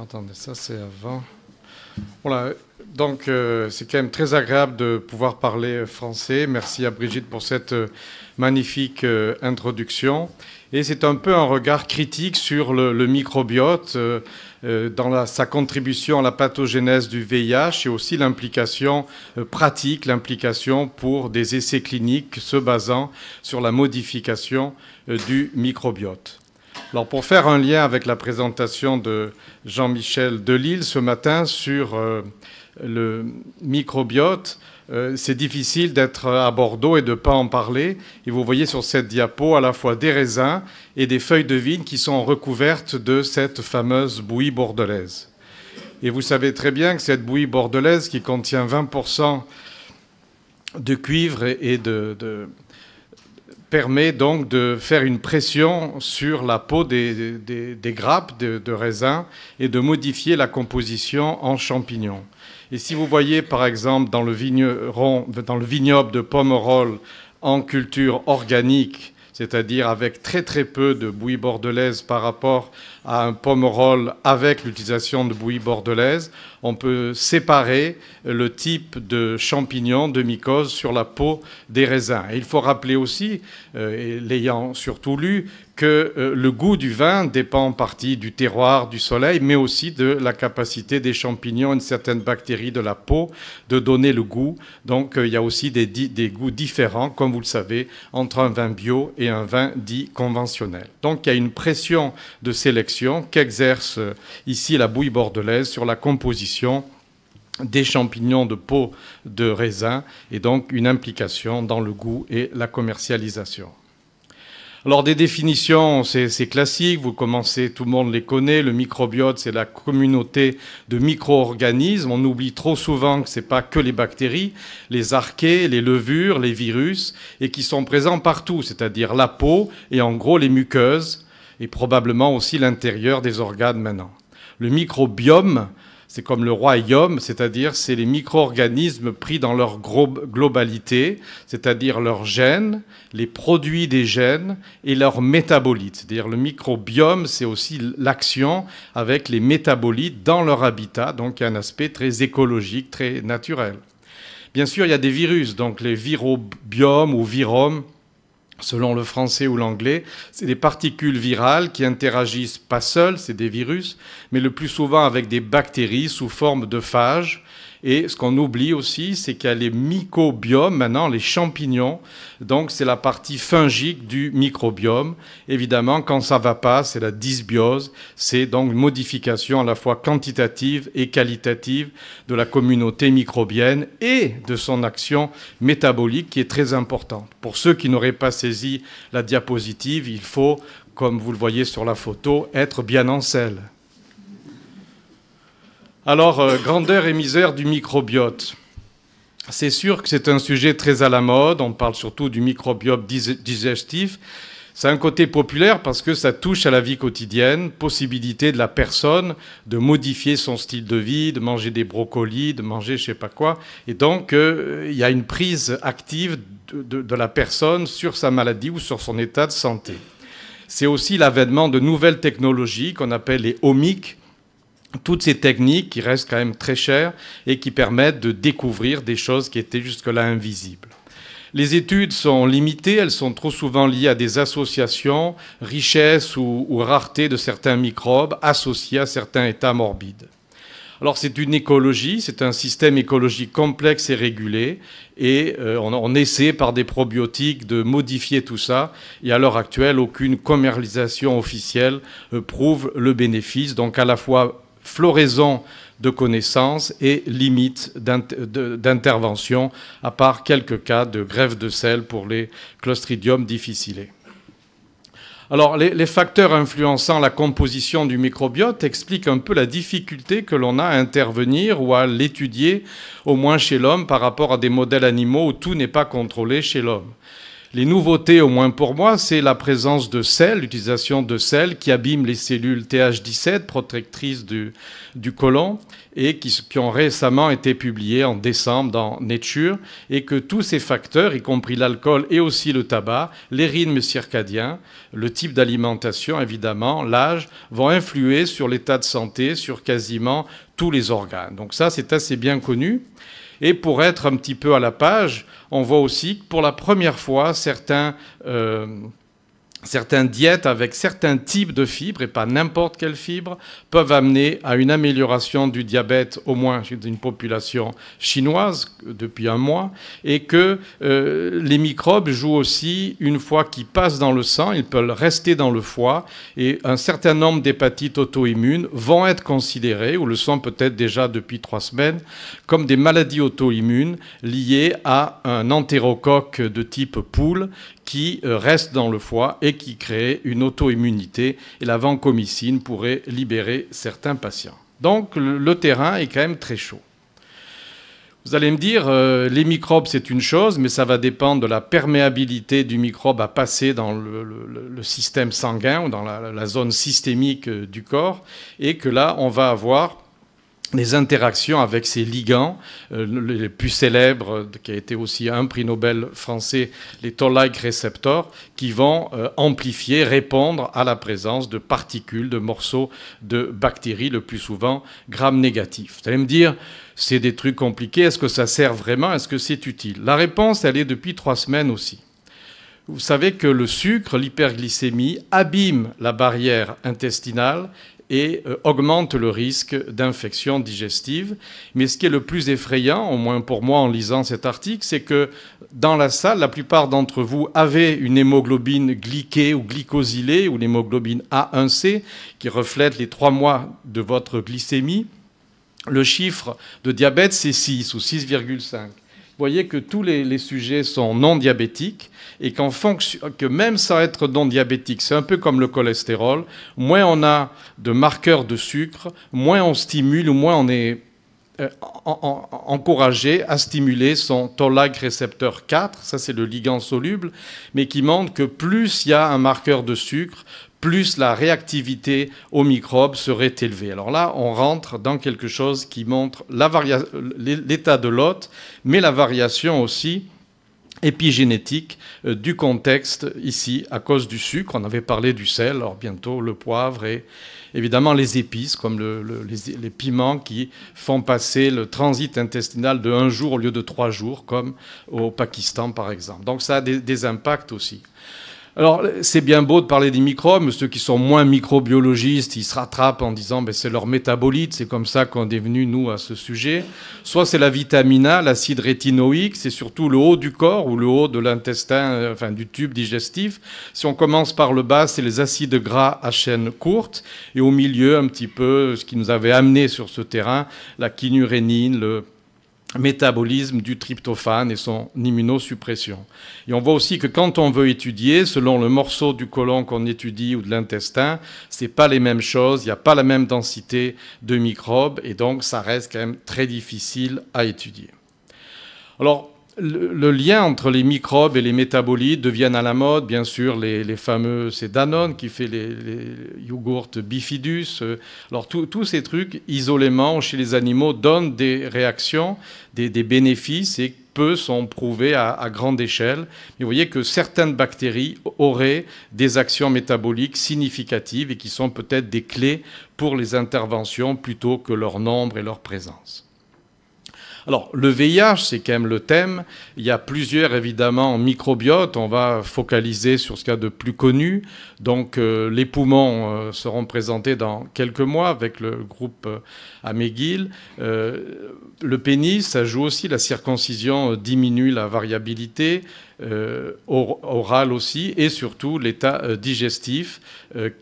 Attendez, ça c'est avant. Voilà, donc euh, c'est quand même très agréable de pouvoir parler français. Merci à Brigitte pour cette euh, magnifique euh, introduction. Et c'est un peu un regard critique sur le, microbiote, dans sa contribution à la pathogénèse du VIH et aussi l'implication pratique, l'implication pour des essais cliniques se basant sur la modification du microbiote. Alors pour faire un lien avec la présentation de Jean-Michel Delille ce matin sur euh, le microbiote, euh, c'est difficile d'être à Bordeaux et de ne pas en parler. Et vous voyez sur cette diapo à la fois des raisins et des feuilles de vigne qui sont recouvertes de cette fameuse bouillie bordelaise. Et vous savez très bien que cette bouillie bordelaise qui contient 20% de cuivre et de, permet donc de faire une pression sur la peau des, grappes de, de raisin et de modifier la composition en champignons. Et si vous voyez par exemple dans le, dans le vignoble de Pomerol en culture organique c'est-à-dire avec très très peu de bouillie bordelaise par rapport à un pommerol avec l'utilisation de bouillie bordelaise, on peut séparer le type de champignon, de mycose sur la peau des raisins. Et il faut rappeler aussi, euh, l'ayant surtout lu, que euh, le goût du vin dépend en partie du terroir, du soleil, mais aussi de la capacité des champignons, de certaines bactéries de la peau, de donner le goût. Donc euh, il y a aussi des, des goûts différents, comme vous le savez, entre un vin bio et un vin dit conventionnel. Donc il y a une pression de sélection qu'exerce euh, ici la bouille bordelaise sur la composition des champignons de peau de raisin et donc une implication dans le goût et la commercialisation. Alors des définitions, c'est classique, vous commencez, tout le monde les connaît, le microbiote c'est la communauté de micro-organismes, on oublie trop souvent que ce n'est pas que les bactéries, les archées, les levures, les virus, et qui sont présents partout, c'est-à-dire la peau et en gros les muqueuses, et probablement aussi l'intérieur des organes maintenant. Le microbiome, c'est comme le royaume, c'est-à-dire c'est les micro-organismes pris dans leur globalité, c'est-à-dire leurs gènes, les produits des gènes et leurs métabolites. C'est-à-dire le microbiome, c'est aussi l'action avec les métabolites dans leur habitat, donc il y a un aspect très écologique, très naturel. Bien sûr, il y a des virus, donc les virobiomes ou viromes selon le français ou l'anglais, c'est des particules virales qui interagissent pas seules, c'est des virus, mais le plus souvent avec des bactéries sous forme de phages et ce qu'on oublie aussi, c'est qu'il y a les mycobiomes, maintenant les champignons. Donc c'est la partie fungique du microbiome. Évidemment, quand ça va pas, c'est la dysbiose. C'est donc une modification à la fois quantitative et qualitative de la communauté microbienne et de son action métabolique qui est très importante. Pour ceux qui n'auraient pas saisi la diapositive, il faut, comme vous le voyez sur la photo, être bien en selle. Alors, euh, grandeur et misère du microbiote. C'est sûr que c'est un sujet très à la mode. On parle surtout du microbiote digestif. C'est un côté populaire parce que ça touche à la vie quotidienne, possibilité de la personne de modifier son style de vie, de manger des brocolis, de manger je ne sais pas quoi. Et donc, euh, il y a une prise active de, la personne sur sa maladie ou sur son état de santé. C'est aussi l'avènement de nouvelles technologies qu'on appelle les omics, toutes ces techniques qui restent quand même très chères et qui permettent de découvrir des choses qui étaient jusque-là invisibles. Les études sont limitées, elles sont trop souvent liées à des associations, richesse ou, ou rareté de certains microbes associés à certains états morbides. Alors c'est une écologie, c'est un système écologique complexe et régulé, et euh, on, essaie par des probiotiques de modifier tout ça, et à l'heure actuelle, aucune commercialisation officielle euh, prouve le bénéfice, donc à la fois floraison de connaissances et limite d'intervention, à part quelques cas de grève de sel pour les clostridiums difficilés. Alors, les, les, facteurs influençant la composition du microbiote expliquent un peu la difficulté que l'on a à intervenir ou à l'étudier, au moins chez l'homme, par rapport à des modèles animaux où tout n'est pas contrôlé chez l'homme. Les nouveautés, au moins pour moi, c'est la présence de sel, l'utilisation de sel qui abîme les cellules TH17, protectrices du, du côlon, et qui, qui, ont récemment été publiées en décembre dans Nature, et que tous ces facteurs, y compris l'alcool et aussi le tabac, les rythmes circadiens, le type d'alimentation, évidemment, l'âge, vont influer sur l'état de santé, sur quasiment tous les organes. Donc ça, c'est assez bien connu. Et pour être un petit peu à la page, on voit aussi que pour la première fois, certains... Euh, Certaines diètes avec certains types de fibres, et pas n'importe quelle fibre, peuvent amener à une amélioration du diabète, au moins chez une population chinoise, depuis un mois, et que euh, les microbes jouent aussi, une fois qu'ils passent dans le sang, ils peuvent rester dans le foie, et un certain nombre d'hépatites auto-immunes vont être considérées, ou le sont peut-être déjà depuis trois semaines, comme des maladies auto-immunes liées à un entérocoque de type poule qui euh, reste dans le foie et qui crée une auto-immunité. Et la vancomycine pourrait libérer certains patients. Donc le terrain est quand même très chaud. Vous allez me dire, euh, les microbes, c'est une chose, mais ça va dépendre de la perméabilité du microbe à passer dans le, système sanguin ou dans la, zone systémique euh, du corps, et que là, on va avoir les interactions avec ces ligands, euh, les plus célèbres, qui a été aussi un prix Nobel français, les toll-like récepteurs, qui vont euh, amplifier, répondre à la présence de particules, de morceaux de bactéries, le plus souvent gram négatif Vous allez me dire, c'est des trucs compliqués, est-ce que ça sert vraiment, est-ce que c'est utile La réponse, elle est depuis trois semaines aussi. Vous savez que le sucre, l'hyperglycémie, abîme la barrière intestinale et euh, augmente le risque d'infection digestive. Mais ce qui est le plus effrayant, au moins pour moi en lisant cet article, c'est que dans la salle, la plupart d'entre vous avaient une hémoglobine glyquée ou glycosylée ou l'hémoglobine A1C qui reflète les trois mois de votre glycémie. Le chiffre de diabète, c'est 6 ou 6,5 voyez que tous les, sujets sont non diabétiques et qu'en que même ça être non diabétique, c'est un peu comme le cholestérol, moins on a de marqueurs de sucre, moins on stimule ou moins on est euh, encouragé à stimuler son toll récepteur 4, ça c'est le ligand soluble, mais qui montre que plus il y a un marqueur de sucre, plus la réactivité aux microbes serait élevée. Alors là, on rentre dans quelque chose qui montre l'état de l'hôte, mais la variation aussi épigénétique euh, du contexte ici à cause du sucre. On avait parlé du sel, alors bientôt le poivre et évidemment les épices comme les, piments qui font passer le transit intestinal de un jour au lieu de trois jours comme au Pakistan par exemple. Donc ça a des impacts aussi. Alors, c'est bien beau de parler des microbes, mais ceux qui sont moins microbiologistes, ils se rattrapent en disant ben, c'est leur métabolite, c'est comme ça qu'on est venu, nous, à ce sujet. Soit c'est la vitamine A, l'acide rétinoïque, c'est surtout le haut du corps ou le haut de l'intestin, euh, enfin du tube digestif. Si on commence par le bas, c'est les acides gras à chaîne courte, et au milieu, un petit peu, ce qui nous avait amené sur ce terrain, la quinurénine, le métabolisme du tryptophane et son immunosuppression. Et on voit aussi que quand on veut étudier, selon le morceau du côlon qu'on étudie ou de l'intestin, c'est pas les mêmes choses, il n'y a pas la même densité de microbes et donc ça reste quand même très difficile à étudier. Alors, le, lien entre les microbes et les métabolites devient à la mode. Bien sûr, les, fameux, c'est Danone qui fait les, les yogourts bifidus. Alors, tous ces trucs, isolément, chez les animaux, donnent des réactions, des, bénéfices et peu sont prouvés à, à, grande échelle. Mais vous voyez que certaines bactéries auraient des actions métaboliques significatives et qui sont peut-être des clés pour les interventions plutôt que leur nombre et leur présence. Alors, le VIH, c'est quand même le thème. Il y a plusieurs, évidemment, microbiotes. On va focaliser sur ce qu'il y a de plus connu. Donc, euh, les poumons euh, seront présentés dans quelques mois avec le groupe à euh, le pénis, ça joue aussi, la circoncision euh, diminue la variabilité, euh, orale aussi, et surtout l'état euh, digestif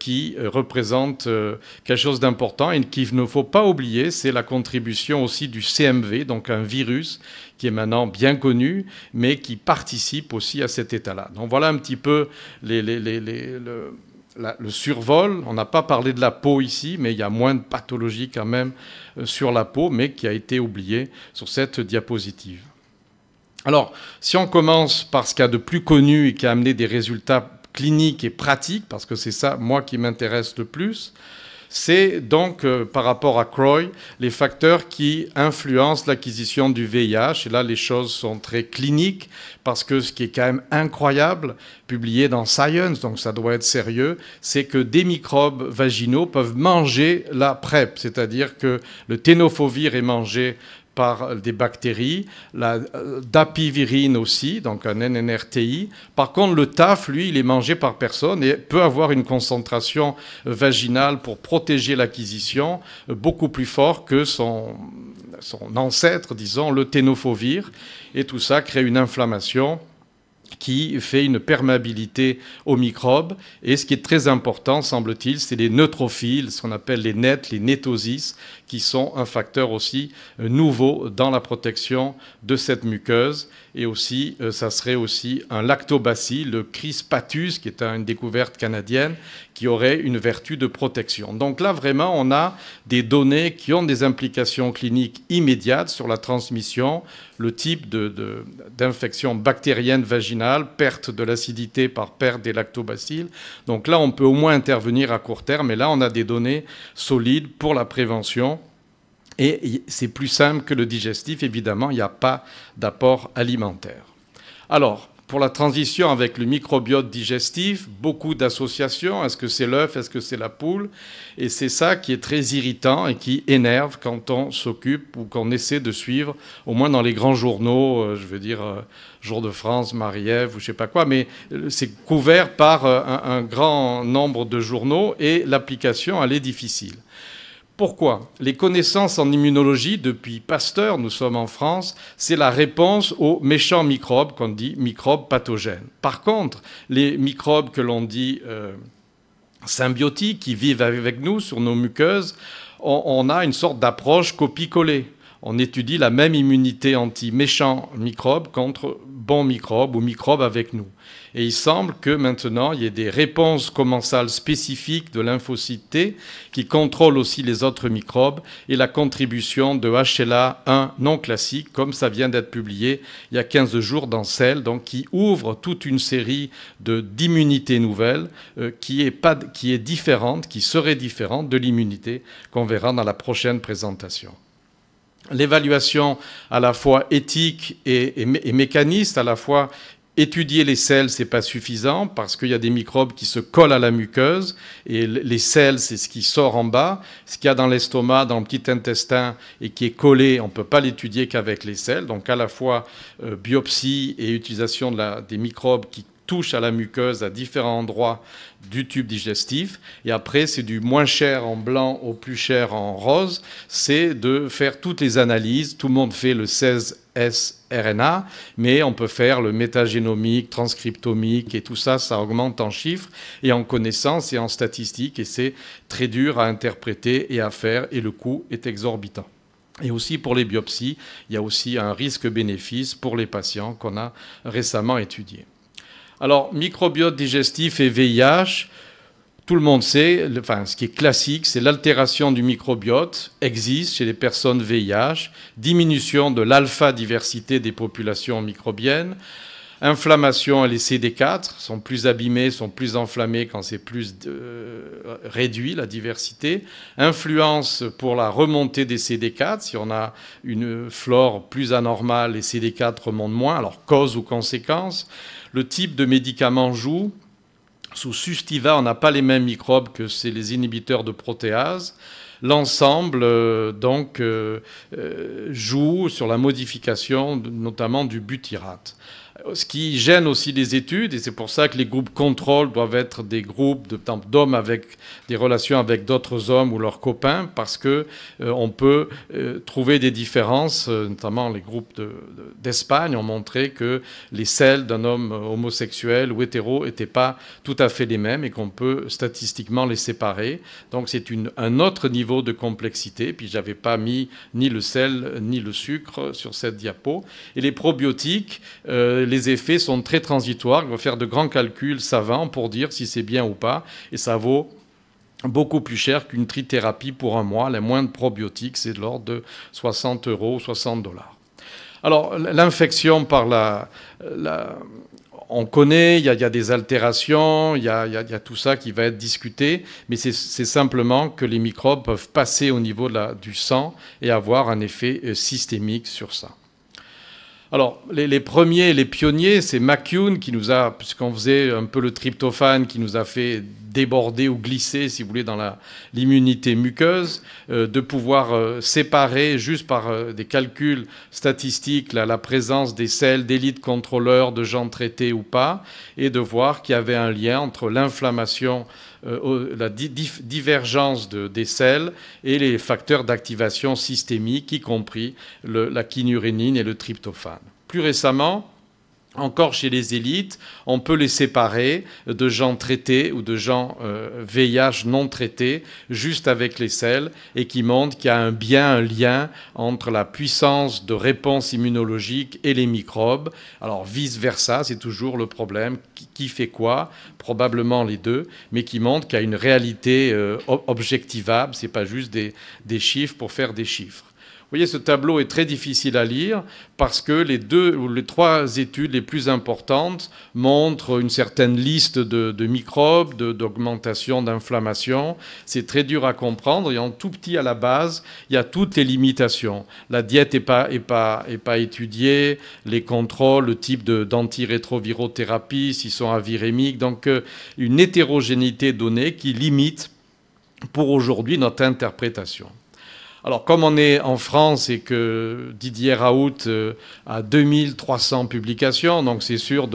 qui représente quelque chose d'important et qu'il ne faut pas oublier, c'est la contribution aussi du CMV, donc un virus qui est maintenant bien connu, mais qui participe aussi à cet état-là. Donc voilà un petit peu les, le survol, on n'a pas parlé de la peau ici, mais il y a moins de pathologies quand même euh, sur la peau, mais qui a été oubliée sur cette diapositive. Alors, si on commence par ce qu'il y a de plus connu et qui a amené des résultats cliniques et pratiques, parce que c'est ça, moi, qui m'intéresse le plus, c'est donc euh, par rapport à Croy les facteurs qui influencent l'acquisition du VIH. Et là, les choses sont très cliniques parce que ce qui est quand même incroyable, publié dans Science, donc ça doit être sérieux, c'est que des microbes vaginaux peuvent manger la PrEP, c'est-à-dire que le ténophovir est mangé par des bactéries, la euh, dapivirine aussi, donc un NNRTI. Par contre, le TAF, lui, il est mangé par personne et peut avoir une concentration vaginale pour protéger l'acquisition euh, beaucoup plus fort que son, ancêtre, disons, le ténophovir. Et tout ça crée une inflammation qui fait une perméabilité aux microbes. Et ce qui est très important, semble-t-il, c'est les neutrophiles, ce qu'on appelle les nets, les netosis, qui sont un facteur aussi euh, nouveau dans la protection de cette muqueuse. Et aussi, euh, ça serait aussi un lactobacille, le crispatus, qui est une découverte canadienne, qui aurait une vertu de protection. Donc là, vraiment, on a des données qui ont des implications cliniques immédiates sur la transmission, le type d'infection bactérienne vaginale, perte de l'acidité par perte des lactobacilles. Donc là, on peut au moins intervenir à court terme, Mais là, on a des données solides pour la prévention et c'est plus simple que le digestif, évidemment, il n'y a pas d'apport alimentaire. Alors, pour la transition avec le microbiote digestif, beaucoup d'associations. Est-ce que c'est l'œuf Est-ce que c'est la poule Et c'est ça qui est très irritant et qui énerve quand on s'occupe ou qu'on essaie de suivre, au moins dans les grands journaux, euh, je veux dire euh, Jour de France, marie ou je ne sais pas quoi, mais euh, c'est couvert par un, un grand nombre de journaux et l'application, elle est difficile. Pourquoi Les connaissances en immunologie, depuis Pasteur, nous sommes en France, c'est la réponse aux méchants microbes qu'on dit microbes pathogènes. Par contre, les microbes que l'on dit euh, symbiotiques, qui vivent avec nous sur nos muqueuses, on, a une sorte d'approche copie collée on étudie la même immunité anti méchant microbe contre bons microbes ou microbes avec nous. Et il semble que maintenant, il y ait des réponses commensales spécifiques de lymphocytes T qui contrôlent aussi les autres microbes et la contribution de HLA1 non classique, comme ça vient d'être publié il y a 15 jours dans Cell, donc qui ouvre toute une série d'immunités nouvelles euh, qui, est pas, qui est différente, qui serait différente de l'immunité qu'on verra dans la prochaine présentation l'évaluation à la fois éthique et, mécaniste, à la fois Étudier les sels, c'est pas suffisant parce qu'il y a des microbes qui se collent à la muqueuse et les sels, c'est ce qui sort en bas, ce qu'il y a dans l'estomac, dans le petit intestin et qui est collé, on ne peut pas l'étudier qu'avec les sels. Donc à la fois euh, biopsie et utilisation des microbes qui touche à la muqueuse à différents endroits du tube digestif. Et après, c'est du moins cher en blanc au plus cher en rose. C'est de faire toutes les analyses. Tout le monde fait le 16S RNA, mais on peut faire le métagénomique, transcriptomique et tout ça, ça augmente en chiffres et en connaissances et en statistiques et c'est très dur à interpréter et à faire et le coût est exorbitant. Et aussi pour les biopsies, il y a aussi un risque-bénéfice pour les patients qu'on a récemment étudié. Alors, microbiote digestif et VIH, tout le monde sait, enfin, ce qui est classique, c'est l'altération du microbiote existe chez les personnes VIH, diminution de l'alpha-diversité des populations microbiennes, Inflammation, les CD4 sont plus abîmés, sont plus enflammés quand c'est plus euh, réduit, la diversité. Influence pour la remontée des CD4, si on a une flore plus anormale, les CD4 remontent moins, alors cause ou conséquence. Le type de médicament joue. Sous Sustiva, on n'a pas les mêmes microbes que c'est les inhibiteurs de protéase. l'ensemble euh, donc euh, joue sur la modification notamment du butyrate ce qui gêne aussi les études, et c'est pour ça que les groupes contrôle doivent être des groupes d'hommes avec des relations avec d'autres hommes ou leurs copains, parce que euh, on peut euh, trouver des différences. Euh, notamment, les groupes d'Espagne ont montré que les selles d'un homme homosexuel ou hétéro n'étaient pas tout à fait les mêmes et qu'on peut statistiquement les séparer. Donc, c'est un autre niveau de complexité. Puis, j'avais pas mis ni le sel ni le sucre sur cette diapo. Et les probiotiques les effets sont très transitoires. Il faut faire de grands calculs savants pour dire si c'est bien ou pas. Et ça vaut beaucoup plus cher qu'une trithérapie pour un mois. Les moindres probiotiques, c'est de l'ordre de 60 euros, 60 dollars. Alors, l'infection par la, on connaît, il y, a, des altérations, il y a, tout ça qui va être discuté, mais c'est simplement que les microbes peuvent passer au niveau de la, du sang et avoir un effet euh, systémique sur ça. Alors, les, premiers, les pionniers, c'est McCune qui nous a, puisqu'on faisait un peu le tryptophane, qui nous a fait déborder ou glisser, si vous voulez, dans l'immunité muqueuse, euh, de pouvoir euh, séparer, juste par euh, des calculs statistiques, la présence des selles d'élite contrôleurs, de gens traités ou pas, et de voir qu'il y avait un lien entre l'inflammation euh, la divergence des selles et les facteurs d'activation systémique, y compris la quinurénine et le tryptophane. Plus récemment, encore chez les élites, on peut les séparer de gens traités ou de gens VIH euh, non traités, juste avec les selles, et qui montrent qu'il y a un bien, un lien entre la puissance de réponse immunologique et les microbes. Alors vice-versa, c'est toujours le problème, qui fait quoi Probablement les deux, mais qui montre qu'il y a une réalité euh, objectivable, ce n'est pas juste des chiffres pour faire des chiffres voyez, ce tableau est très difficile à lire parce que les deux ou les trois études les plus importantes montrent une certaine liste de, microbes, d'augmentation, d'inflammation. C'est très dur à comprendre et en tout petit à la base, il y a toutes les limitations. La diète n'est pas, pas, pas étudiée, les contrôles, le type d'antirétrovirothérapie, s'ils sont avirémiques. Donc, euh, une hétérogénéité donnée qui limite pour aujourd'hui notre interprétation. Alors, comme on est en France et que Didier Raoult euh, a 2300 publications, donc c'est sûr,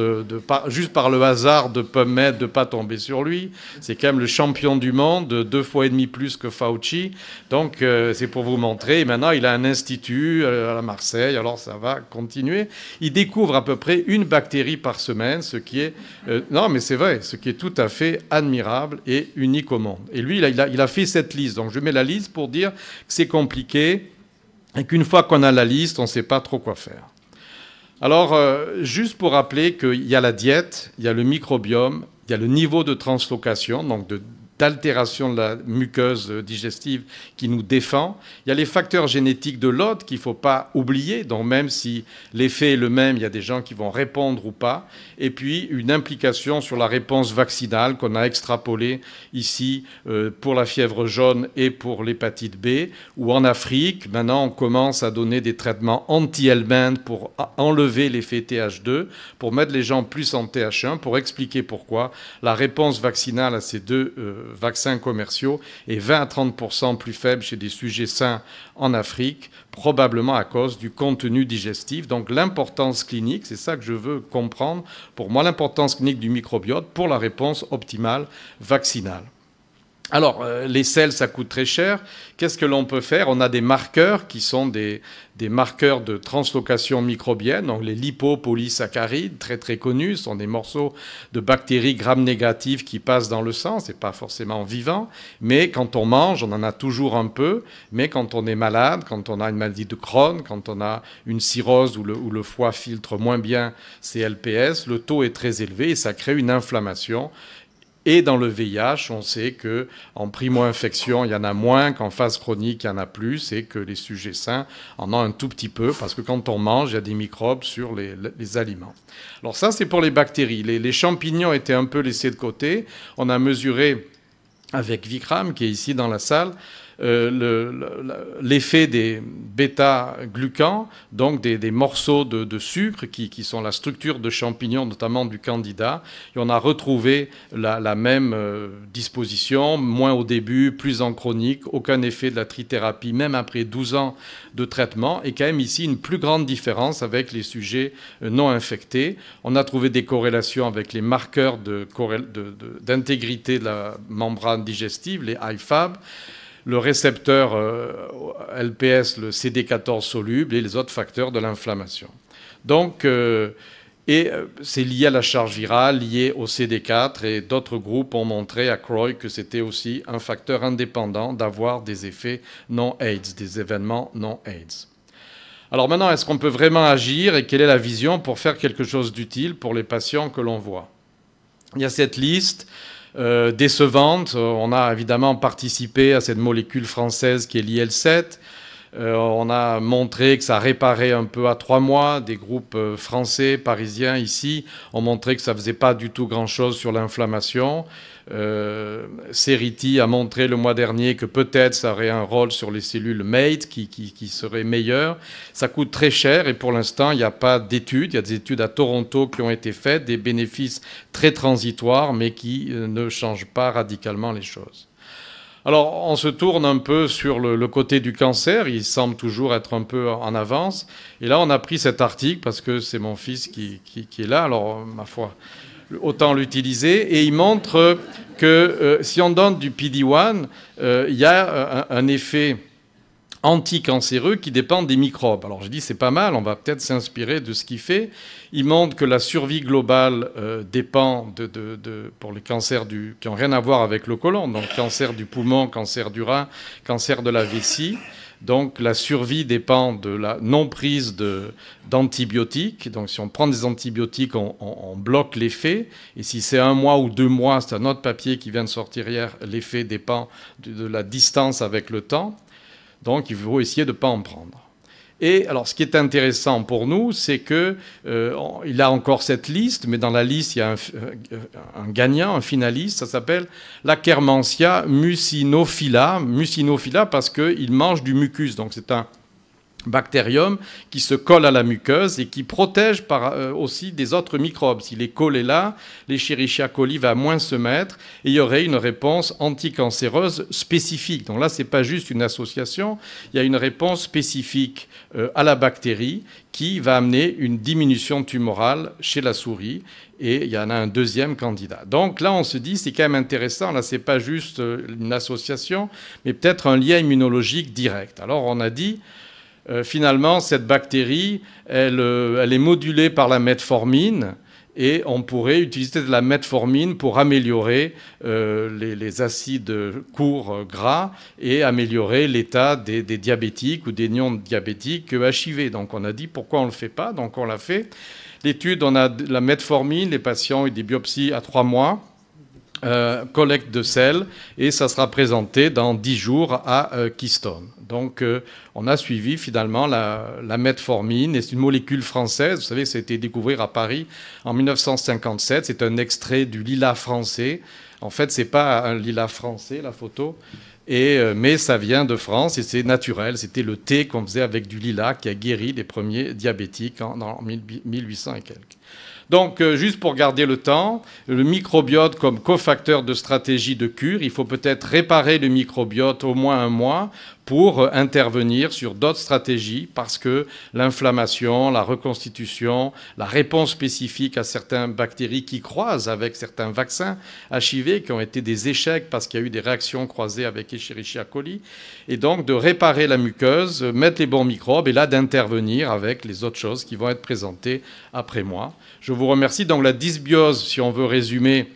juste par le hasard de ne de pas tomber sur lui, c'est quand même le champion du monde, deux fois et demi plus que Fauci. Donc, euh, c'est pour vous montrer. Et maintenant, il a un institut euh, à Marseille, alors ça va continuer. Il découvre à peu près une bactérie par semaine, ce qui est, non, mais c'est vrai, ce qui est tout à fait admirable et unique au monde. Et lui, il a, il a fait cette liste. Donc, je mets la liste pour dire que c'est compliqué et qu'une fois qu'on a la liste, on ne sait pas trop quoi faire. Alors, euh, juste pour rappeler qu'il y a la diète, il y a le microbiome, il y a le niveau de translocation, donc de d'altération de la muqueuse digestive qui nous défend. Il y a les facteurs génétiques de l'hôte qu'il ne faut pas oublier, donc même si l'effet est le même, il y a des gens qui vont répondre ou pas. Et puis une implication sur la réponse vaccinale qu'on a extrapolée ici euh, pour la fièvre jaune et pour l'hépatite B, ou en Afrique, maintenant on commence à donner des traitements anti-helminth pour enlever l'effet TH2, pour mettre les gens plus en TH1, pour expliquer pourquoi la réponse vaccinale à ces deux euh, vaccins commerciaux et 20 à 30 plus faible chez des sujets sains en Afrique, probablement à cause du contenu digestif. Donc l'importance clinique, c'est ça que je veux comprendre, pour moi l'importance clinique du microbiote pour la réponse optimale vaccinale. Alors, euh, les sels, ça coûte très cher. Qu'est-ce que l'on peut faire On a des marqueurs qui sont des, marqueurs de translocation microbienne, donc les lipopolysaccharides, très très connus, sont des morceaux de bactéries gram négatives qui passent dans le sang. C'est pas forcément vivant, mais quand on mange, on en a toujours un peu. Mais quand on est malade, quand on a une maladie de Crohn, quand on a une cirrhose où le, foie filtre moins bien ses LPS, le taux est très élevé et ça crée une inflammation et dans le VIH, on sait que en primo-infection, il y en a moins, qu'en phase chronique, il y en a plus, et que les sujets sains en ont un tout petit peu, parce que quand on mange, il y a des microbes sur les, aliments. Alors ça, c'est pour les bactéries. Les, les, champignons étaient un peu laissés de côté. On a mesuré avec Vikram, qui est ici dans la salle, euh, l'effet des bêta-glucans, donc des, morceaux de, sucre qui, sont la structure de champignons, notamment du candidat. on a retrouvé la, même euh, disposition, moins au début, plus en chronique, aucun effet de la trithérapie, même après 12 ans de traitement, et quand même ici une plus grande différence avec les sujets euh, non infectés. On a trouvé des corrélations avec les marqueurs d'intégrité de, de la membrane digestive, les IFAB le récepteur euh, LPS, le CD14 soluble et les autres facteurs de l'inflammation. Donc, euh, et euh, c'est lié à la charge virale, lié au CD4, et d'autres groupes ont montré à Croy que c'était aussi un facteur indépendant d'avoir des effets non-AIDS, des événements non-AIDS. Alors maintenant, est-ce qu'on peut vraiment agir et quelle est la vision pour faire quelque chose d'utile pour les patients que l'on voit Il y a cette liste euh, décevante, euh, On a évidemment participé à cette molécule française qui est l'IL7. Euh, on a montré que ça réparait un peu à trois mois. Des groupes français, parisiens ici ont montré que ça ne faisait pas du tout grand-chose sur l'inflammation. Euh, a montré le mois dernier que peut-être ça aurait un rôle sur les cellules MATE qui, qui, qui serait meilleur. Ça coûte très cher et pour l'instant, il n'y a pas d'études. Il y a des études à Toronto qui ont été faites, des bénéfices très transitoires, mais qui euh, ne changent pas radicalement les choses. Alors, on se tourne un peu sur le, côté du cancer. Il semble toujours être un peu en avance. Et là, on a pris cet article parce que c'est mon fils qui est là. Alors, ma foi, autant l'utiliser. Et il montre que euh, si on donne du PD-1, euh, il y a euh, un, effet anticancéreux qui dépend des microbes. Alors je dis c'est pas mal, on va peut-être s'inspirer de ce qu'il fait. Il montre que la survie globale dépend pour les cancers du, qui n'ont rien à voir avec le colon. donc cancer du poumon, cancer du rein, cancer de la vessie. Donc la survie dépend de la non-prise d'antibiotiques. Donc si on prend des antibiotiques, on, bloque l'effet. Et si c'est un mois ou deux mois, c'est un autre papier qui vient de sortir hier, l'effet dépend de, de la distance avec le temps. Donc il faut essayer de ne pas en prendre. Et alors, ce qui est intéressant pour nous, c'est que euh, a encore cette liste, mais dans la liste, il y a un, euh, gagnant, un finaliste. Ça s'appelle la Kermansia mucinophila, mucinophila parce qu'il mange du mucus. Donc, c'est un bactérium qui se colle à la muqueuse et qui protège par, euh, aussi des autres microbes. Si les collé est là, l'Echerichia coli va moins se mettre et il y aurait une réponse anticancéreuse spécifique. Donc là, ce n'est pas juste une association, il y a une réponse spécifique euh, à la bactérie qui va amener une diminution tumorale chez la souris et il y en a un deuxième candidat. Donc là, on se dit, c'est quand même intéressant, là, c'est pas juste euh, une association, mais peut-être un lien immunologique direct. Alors on a dit, euh, finalement, cette bactérie, elle, euh, elle, est modulée par la metformine et on pourrait utiliser de la metformine pour améliorer euh, les, acides courts gras et améliorer l'état des, diabétiques ou des non-diabétiques HIV. Donc on a dit pourquoi on ne le fait pas, donc on l'a fait. L'étude, on a la metformine, les patients ont eu des biopsies à trois mois. Euh, collecte de sel et ça sera présenté dans 10 jours à euh, Keystone. Donc euh, on a suivi finalement la, la metformine, c'est une molécule française, vous savez, ça a été découvert à Paris en 1957, c'est un extrait du lilas français. En fait, c'est pas un lilas français la photo. Et, mais ça vient de France et c'est naturel. C'était le thé qu'on faisait avec du lilas qui a guéri les premiers diabétiques en, en 1800 et quelques. Donc, euh, juste pour garder le temps, le microbiote comme cofacteur de stratégie de cure, il faut peut-être réparer le microbiote au moins un mois pour euh, intervenir sur d'autres stratégies parce que l'inflammation, la reconstitution, la réponse spécifique à certaines bactéries qui croisent avec certains vaccins HIV qui ont été des échecs parce qu'il y a eu des réactions croisées avec Escherichia coli, et donc de réparer la muqueuse, mettre les bons microbes et là d'intervenir avec les autres choses qui vont être présentées après moi. Je vous remercie. Donc la dysbiose, si on veut résumer,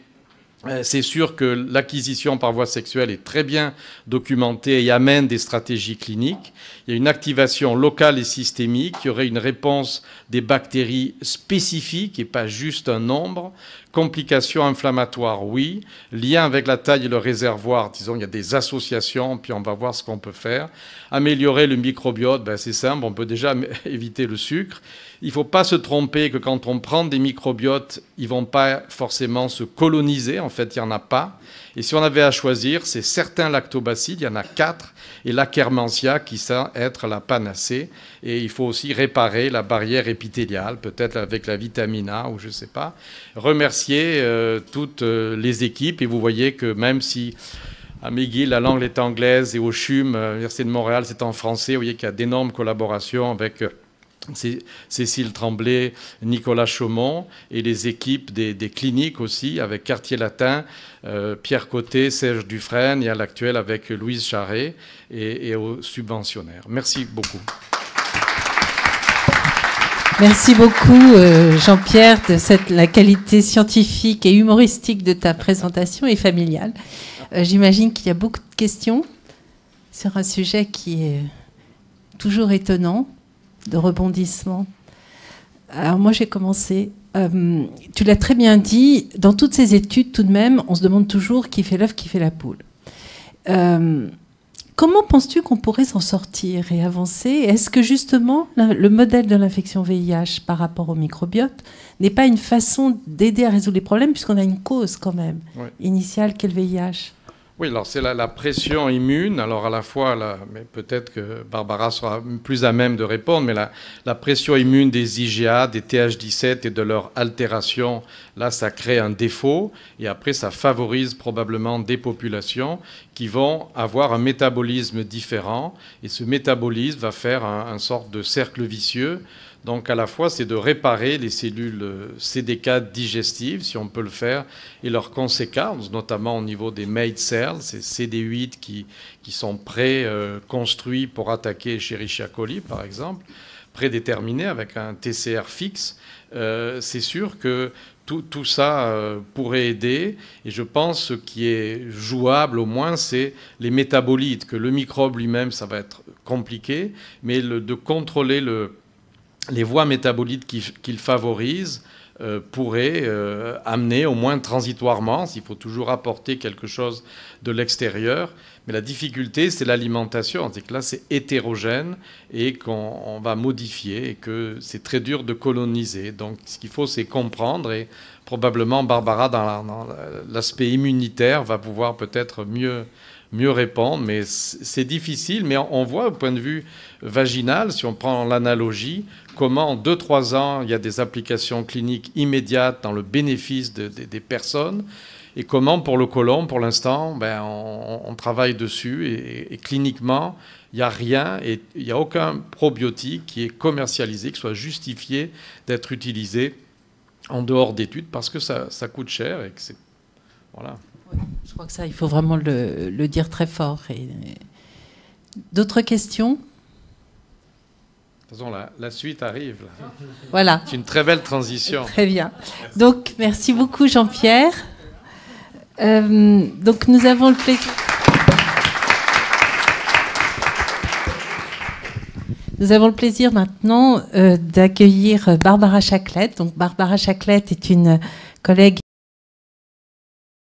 euh, c'est sûr que l'acquisition par voie sexuelle est très bien documentée et amène des stratégies cliniques il y a une activation locale et systémique, il y aurait une réponse des bactéries spécifiques et pas juste un nombre. Complications inflammatoires, oui. Lien avec la taille et le réservoir, disons, il y a des associations, puis on va voir ce qu'on peut faire. Améliorer le microbiote, ben, c'est simple, on peut déjà éviter le sucre. Il ne faut pas se tromper que quand on prend des microbiotes, ils ne vont pas forcément se coloniser, en fait, il n'y en a pas. Et si on avait à choisir, c'est certains lactobacilles, il y en a quatre, et la Kermansia qui sent être la panacée. Et il faut aussi réparer la barrière épithéliale, peut-être avec la vitamine A ou je ne sais pas. Remercier euh, toutes euh, les équipes, et vous voyez que même si à McGill, la langue est anglaise, et au CHUM, euh, l'Université de Montréal, c'est en français, vous voyez qu'il y a d'énormes collaborations avec... Cécile Tremblay, Nicolas Chaumont et les équipes des, cliniques aussi, avec Quartier Latin, euh, Pierre Côté, Serge Dufresne et à l'actuel avec Louise Charret et, aux subventionnaires. Merci beaucoup. Merci beaucoup euh, Jean-Pierre de la qualité scientifique et humoristique de ta présentation et familiale. Euh, j'imagine qu'il y a beaucoup de questions sur un sujet qui est toujours étonnant, de rebondissement. Alors moi j'ai commencé. Euh, tu l'as très bien dit, dans toutes ces études tout de même, on se demande toujours qui fait l'œuf, qui fait la poule. Euh, comment penses-tu qu'on pourrait s'en sortir et avancer Est-ce que justement le modèle de l'infection VIH par rapport au microbiote n'est pas une façon d'aider à résoudre les problèmes puisqu'on a une cause quand même initiale qu'est le VIH oui, alors c'est la, pression immune. Alors à la fois, mais peut-être que Barbara sera plus à même de répondre, mais la, pression immune des IGA, des TH17 et de leur altération, là, ça crée un défaut. Et après, ça favorise probablement des populations qui vont avoir un métabolisme différent. Et ce métabolisme va faire un sorte de cercle vicieux donc à la fois, c'est de réparer les cellules euh, CD4 digestives, si on peut le faire, et leurs conséquences, notamment au niveau des made cells, ces CD8 qui, qui sont pré-construits pour attaquer Escherichia coli, par exemple, prédéterminés avec un TCR fixe. Euh, c'est sûr que tout, tout, ça euh, pourrait aider. Et je pense ce qui est jouable au moins, c'est les métabolites, que le microbe lui-même, ça va être compliqué, mais le, de contrôler le, les voies métabolites qu'il favorise euh, pourraient euh, amener, au moins transitoirement, s'il faut toujours apporter quelque chose de l'extérieur. Mais la difficulté, c'est l'alimentation. C'est que là, c'est hétérogène et qu'on va modifier et que c'est très dur de coloniser. Donc, ce qu'il faut, c'est comprendre et probablement Barbara, dans l'aspect immunitaire, va pouvoir peut-être mieux répondre. mais c'est difficile. Mais on voit au point de vue vaginal, si on prend l'analogie, comment en 2-3 ans, il y a des applications cliniques immédiates dans le bénéfice des personnes. Et comment pour le colon, pour l'instant, ben, on, travaille dessus et, cliniquement, il n'y a rien et il n'y a aucun probiotique qui est commercialisé, qui soit justifié d'être utilisé en dehors d'études parce que ça, coûte cher et que c'est. Voilà. je crois que ça, il faut vraiment le, dire très fort. D'autres questions façon, la, suite arrive. Voilà. C'est une très belle transition. Très bien. Donc, merci beaucoup, Jean-Pierre. Euh, donc, nous avons le plaisir. Nous avons le plaisir maintenant euh, d'accueillir Barbara Chaclette. Donc, Barbara Chaclette est une collègue.